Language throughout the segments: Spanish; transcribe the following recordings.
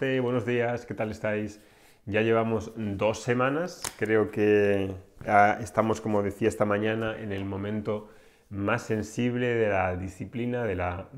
Este, buenos días, ¿qué tal estáis? Ya llevamos dos semanas, creo que ah, estamos, como decía esta mañana, en el momento más sensible de la disciplina, de la,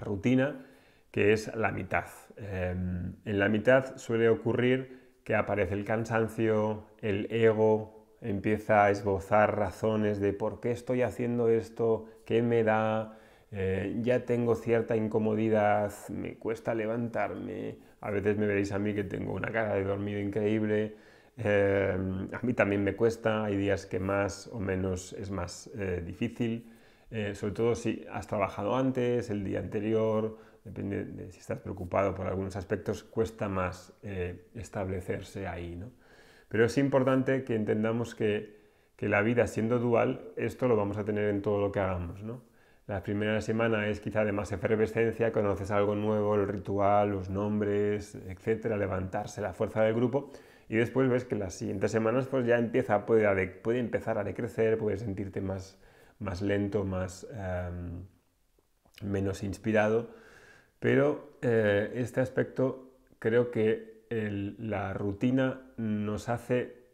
rutina, que es la mitad. Em, en la mitad suele ocurrir que aparece el cansancio, el ego empieza a esbozar razones de por qué estoy haciendo esto, qué me da, eh, ya tengo cierta incomodidad, me cuesta levantarme, a veces me veréis a mí que tengo una cara de dormido increíble, eh, a mí también me cuesta, hay días que más o menos es más eh, difícil, sobre todo si has trabajado antes, el día anterior, depende de si estás preocupado por algunos aspectos, cuesta más establecerse ahí. ¿no? Pero es importante que entendamos que, que la vida siendo dual, esto lo vamos a tener en todo lo que hagamos. ¿no? La primera semana es quizá de más efervescencia, conoces algo nuevo, el ritual, los nombres, etcétera, levantarse la fuerza del grupo. Y después ves que las siguientes semanas pues ya empieza, puede, empezar a decrecer, puedes sentirte más, lento, más, em, menos inspirado. Pero eh, este aspecto creo que la rutina nos hace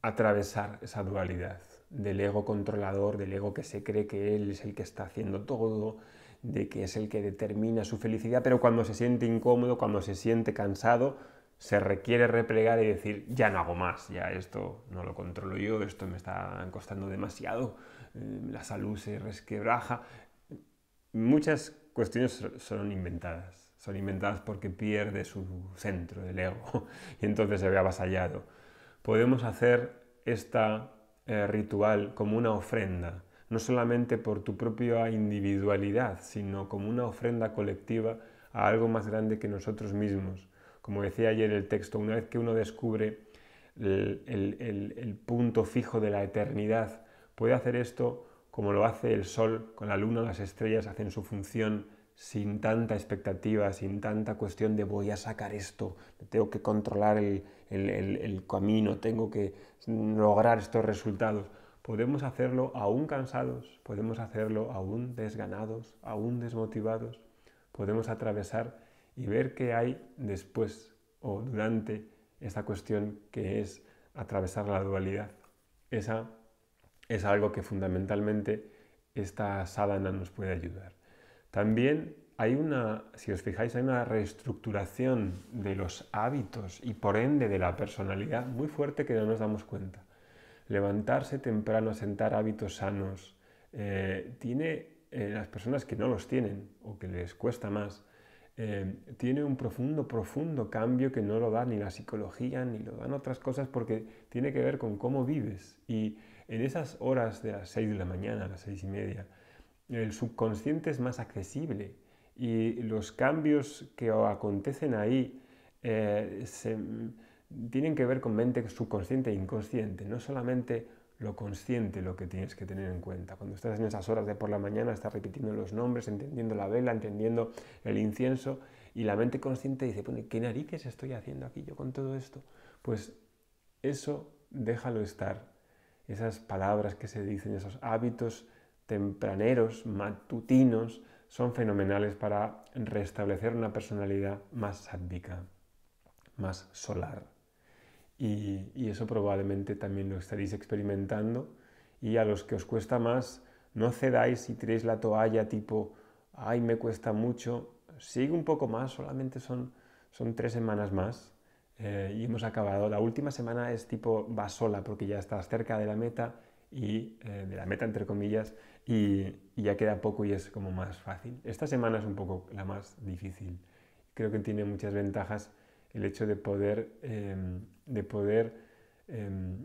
atravesar esa dualidad del ego controlador, del ego que se cree que él es el que está haciendo todo, de que es el que determina su felicidad, pero cuando se siente incómodo, cuando se siente cansado, se requiere replegar y decir, ya no hago más, ya esto no lo controlo yo, esto me está costando demasiado, eh, la salud se resquebraja. Muchas cuestiones son inventadas, son inventadas porque pierde su centro, del ego, y entonces se ve avasallado. Podemos hacer esta eh, ritual, como una ofrenda, no solamente por tu propia individualidad, sino como una ofrenda colectiva a algo más grande que nosotros mismos. Como decía ayer el texto, una vez que uno descubre el punto fijo de la eternidad, puede hacer esto como lo hace el sol, con la luna, las estrellas hacen su función sin tanta expectativa, sin tanta cuestión de voy a sacar esto, tengo que controlar el, camino, tengo que lograr estos resultados. Podemos hacerlo aún cansados, podemos hacerlo aún desganados, aún desmotivados, podemos atravesar y ver qué hay después o durante esta cuestión que es atravesar la dualidad. Esa es algo que fundamentalmente esta sadhana nos puede ayudar. También hay una, si os fijáis, hay una reestructuración de los hábitos y por ende de la personalidad muy fuerte que no nos damos cuenta. Levantarse temprano, sentar hábitos sanos, eh, tiene eh, las personas que no los tienen o que les cuesta más, eh, tiene un profundo, profundo cambio que no lo da ni la psicología ni lo dan otras cosas porque tiene que ver con cómo vives. Y en esas horas de las 6 de la mañana, a las seis y media, el subconsciente es más accesible y los cambios que acontecen ahí eh, tienen que ver con mente subconsciente e inconsciente, no solamente lo consciente lo que tienes que tener en cuenta. Cuando estás en esas horas de por la mañana, estás repitiendo los nombres, entendiendo la vela, entendiendo el incienso, y la mente consciente dice, ¿qué narices estoy haciendo aquí yo con todo esto? Pues eso déjalo estar. Esas palabras que se dicen, esos hábitos tempraneros, matutinos, son fenomenales para restablecer una personalidad más sádvica, más solar. Y, eso probablemente también lo estaréis experimentando. Y a los que os cuesta más, no cedáis y tiréis la toalla tipo, ay, me cuesta mucho, sigue un poco más, solamente son, tres semanas más. Eh, y hemos acabado. La última semana es tipo, va sola porque ya estás cerca de la meta y eh, de la meta entre comillas y, ya queda poco y es como más fácil. Esta semana es un poco la más difícil. Creo que tiene muchas ventajas el hecho de poder, em, de poder em,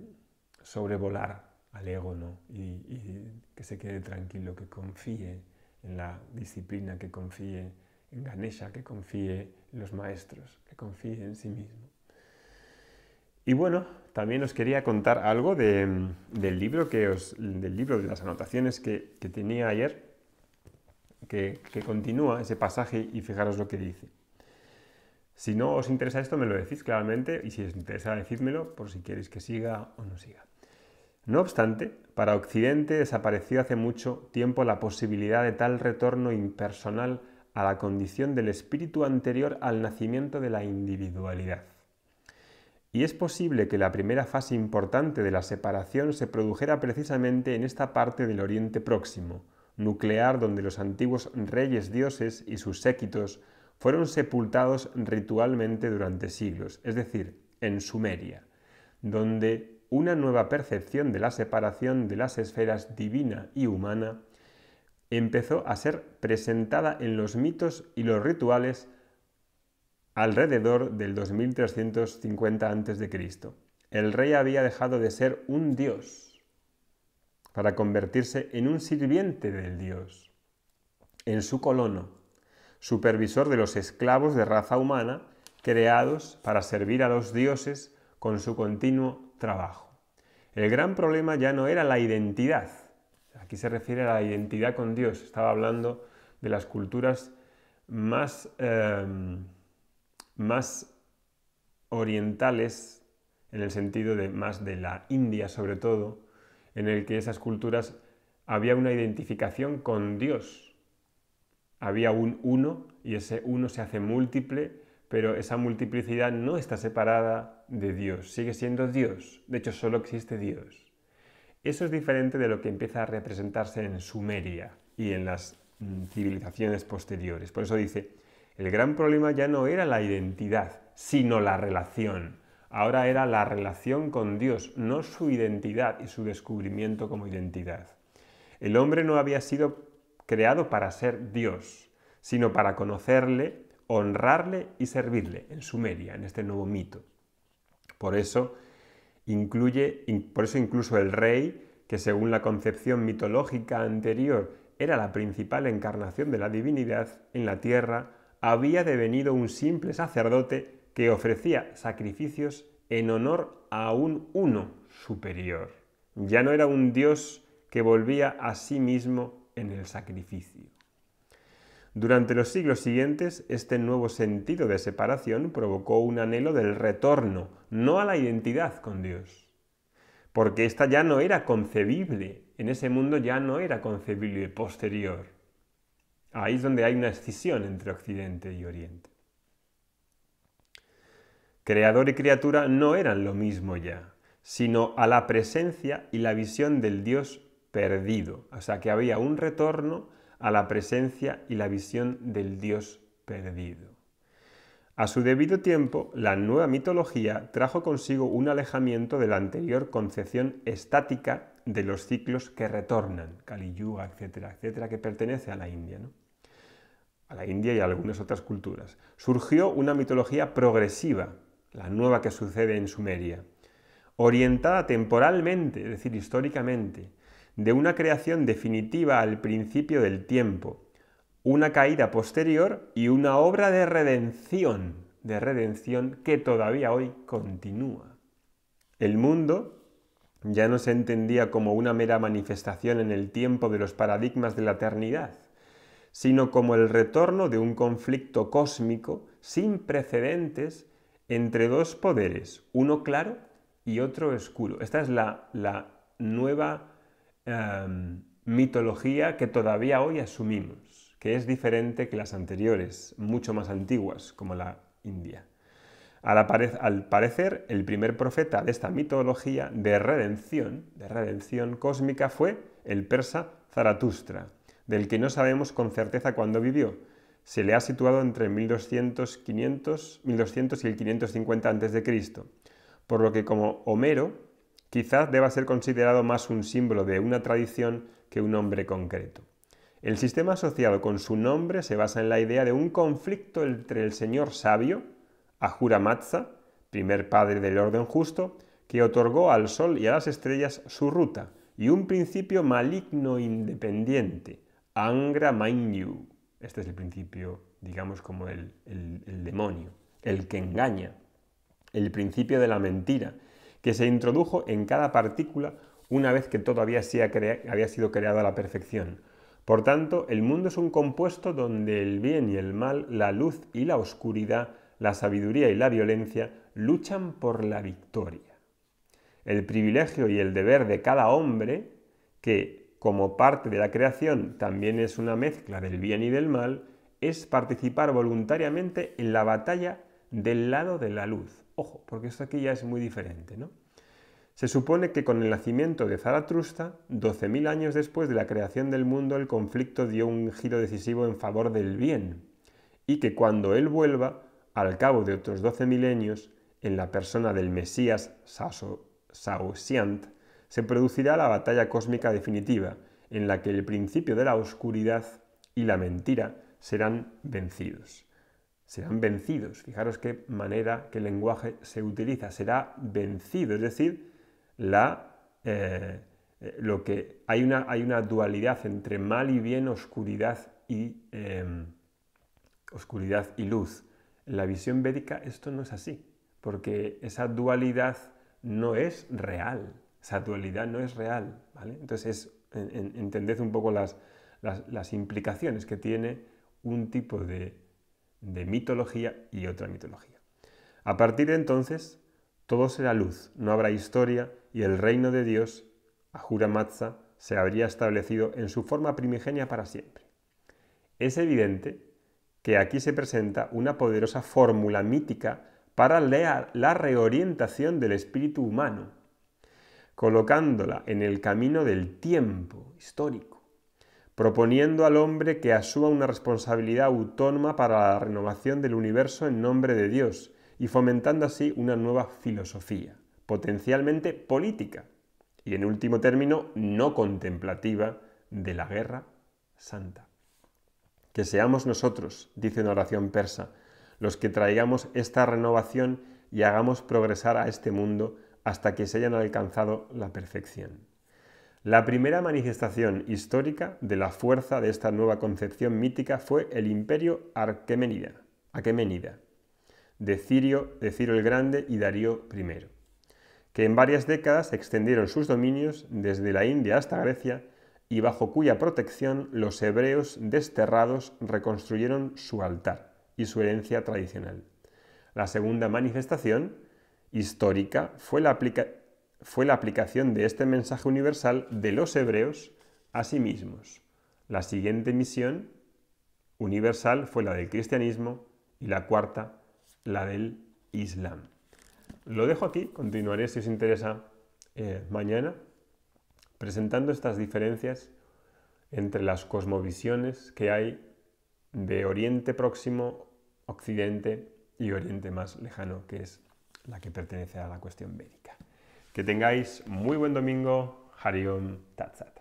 sobrevolar al ego ¿no? y que se quede tranquilo, que confíe en la disciplina, que confíe en Ganesha, que confíe en los maestros, que confíe en sí mismo. Y bueno, también os quería contar algo mm, del, libro que del libro de las anotaciones que, tenía ayer, que, que continúa ese pasaje y fijaros lo que dice. Si no os interesa esto, me lo decís claramente y si os interesa, decídmelo por si queréis que siga o no siga. No obstante, para Occidente desapareció hace mucho tiempo la posibilidad de tal retorno impersonal a la condición del espíritu anterior al nacimiento de la individualidad y es posible que la primera fase importante de la separación se produjera precisamente en esta parte del Oriente Próximo, nuclear donde los antiguos reyes dioses y sus séquitos fueron sepultados ritualmente durante siglos, es decir, en Sumeria, donde una nueva percepción de la separación de las esferas divina y humana empezó a ser presentada en los mitos y los rituales alrededor del 2350 a.C. El rey había dejado de ser un dios para convertirse en un sirviente del dios, en su colono, supervisor de los esclavos de raza humana creados para servir a los dioses con su continuo trabajo. El gran problema ya no era la identidad, aquí se refiere a la identidad con Dios, estaba hablando de las culturas más... Em, más orientales, en el sentido de más de la India sobre todo, en el que esas culturas había una identificación con Dios. Había un uno y ese uno se hace múltiple, pero esa multiplicidad no está separada de Dios, sigue siendo Dios. De hecho, solo existe Dios. Eso es diferente de lo que empieza a representarse en Sumeria y en las mm, civilizaciones posteriores. Por eso dice, el gran problema ya no era la identidad, sino la relación. Ahora era la relación con Dios, no su identidad y su descubrimiento como identidad. El hombre no había sido creado para ser Dios, sino para conocerle, honrarle y servirle en Sumeria, en este nuevo mito. Por eso, incluye, por eso incluso el rey, que según la concepción mitológica anterior era la principal encarnación de la divinidad en la tierra, había devenido un simple sacerdote que ofrecía sacrificios en honor a un uno superior. Ya no era un dios que volvía a sí mismo en el sacrificio. Durante los siglos siguientes, este nuevo sentido de separación provocó un anhelo del retorno, no a la identidad con Dios, porque ésta ya no era concebible, en ese mundo ya no era concebible posterior. Ahí es donde hay una escisión entre Occidente y Oriente. Creador y criatura no eran lo mismo ya, sino a la presencia y la visión del Dios perdido. O sea que había un retorno a la presencia y la visión del Dios perdido. A su debido tiempo, la nueva mitología trajo consigo un alejamiento de la anterior concepción estática de los ciclos que retornan, Kali Yuga, etcétera, etcétera, que pertenece a la India. ¿no? a la India y a algunas otras culturas. Surgió una mitología progresiva, la nueva que sucede en Sumeria, orientada temporalmente, es decir, históricamente, de una creación definitiva al principio del tiempo, una caída posterior y una obra de redención, de redención que todavía hoy continúa. El mundo ya no se entendía como una mera manifestación en el tiempo de los paradigmas de la eternidad, sino como el retorno de un conflicto cósmico sin precedentes entre dos poderes, uno claro y otro oscuro. Esta es la, nueva em, mitología que todavía hoy asumimos, que es diferente que las anteriores, mucho más antiguas, como la India. Al, parecer, el primer profeta de esta mitología de redención, de redención cósmica, fue el persa Zaratustra del que no sabemos con certeza cuándo vivió. Se le ha situado entre 1200, 1200 y el 550 a.C., por lo que como Homero quizás deba ser considerado más un símbolo de una tradición que un hombre concreto. El sistema asociado con su nombre se basa en la idea de un conflicto entre el señor sabio, Ahura primer padre del orden justo, que otorgó al sol y a las estrellas su ruta, y un principio maligno independiente, Angra Mainyu. Este es el principio, digamos, como el, demonio, el que engaña, el principio de la mentira, que se introdujo en cada partícula una vez que todo había, había sido creado a la perfección. Por tanto, el mundo es un compuesto donde el bien y el mal, la luz y la oscuridad, la sabiduría y la violencia luchan por la victoria. El privilegio y el deber de cada hombre que como parte de la creación también es una mezcla del bien y del mal, es participar voluntariamente en la batalla del lado de la luz. Ojo, porque esto aquí ya es muy diferente, ¿no? Se supone que con el nacimiento de doce 12.000 años después de la creación del mundo, el conflicto dio un giro decisivo en favor del bien, y que cuando él vuelva, al cabo de otros doce milenios, en la persona del Mesías Sausiant, se producirá la batalla cósmica definitiva, en la que el principio de la oscuridad y la mentira serán vencidos. Serán vencidos. Fijaros qué manera, qué lenguaje se utiliza. Será vencido, es decir, eh, eh, lo que, hay, una, hay una dualidad entre mal y bien, oscuridad y, em, oscuridad y luz. En la visión védica esto no es así, porque esa dualidad no es real esa dualidad no es real, ¿vale? Entonces, entended un poco las, implicaciones que tiene un tipo de, mitología y otra mitología. A partir de entonces, todo será luz, no habrá historia y el reino de Dios, Ahura Matza, se habría establecido en su forma primigenia para siempre. Es evidente que aquí se presenta una poderosa fórmula mítica para la reorientación del espíritu humano, colocándola en el camino del tiempo histórico, proponiendo al hombre que asuma una responsabilidad autónoma para la renovación del universo en nombre de Dios y fomentando así una nueva filosofía, potencialmente política y en último término no contemplativa de la guerra santa. Que seamos nosotros, dice una oración persa, los que traigamos esta renovación y hagamos progresar a este mundo hasta que se hayan alcanzado la perfección. La primera manifestación histórica de la fuerza de esta nueva concepción mítica fue el imperio Arquemenida, de Cirio, de Ciro el Grande y Darío I, que en varias décadas extendieron sus dominios desde la India hasta Grecia y bajo cuya protección los hebreos desterrados reconstruyeron su altar y su herencia tradicional. La segunda manifestación histórica fue la, fue la aplicación de este mensaje universal de los hebreos a sí mismos. La siguiente misión universal fue la del cristianismo y la cuarta, la del islam. Lo dejo aquí, continuaré si os interesa eh, mañana, presentando estas diferencias entre las cosmovisiones que hay de Oriente Próximo, Occidente y Oriente más lejano, que es la que pertenece a la cuestión médica. Que tengáis muy buen domingo. Harion Tatsat.